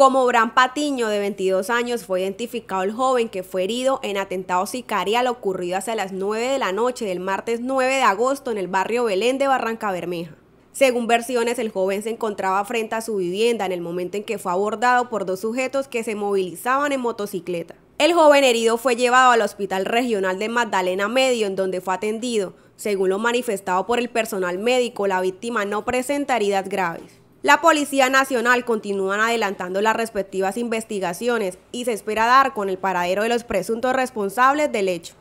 Como Bran Patiño, de 22 años, fue identificado el joven que fue herido en atentado sicarial ocurrido hacia las 9 de la noche del martes 9 de agosto en el barrio Belén de Barranca Bermeja. Según versiones, el joven se encontraba frente a su vivienda en el momento en que fue abordado por dos sujetos que se movilizaban en motocicleta. El joven herido fue llevado al Hospital Regional de Magdalena Medio, en donde fue atendido. Según lo manifestado por el personal médico, la víctima no presenta heridas graves. La Policía Nacional continúa adelantando las respectivas investigaciones y se espera dar con el paradero de los presuntos responsables del hecho.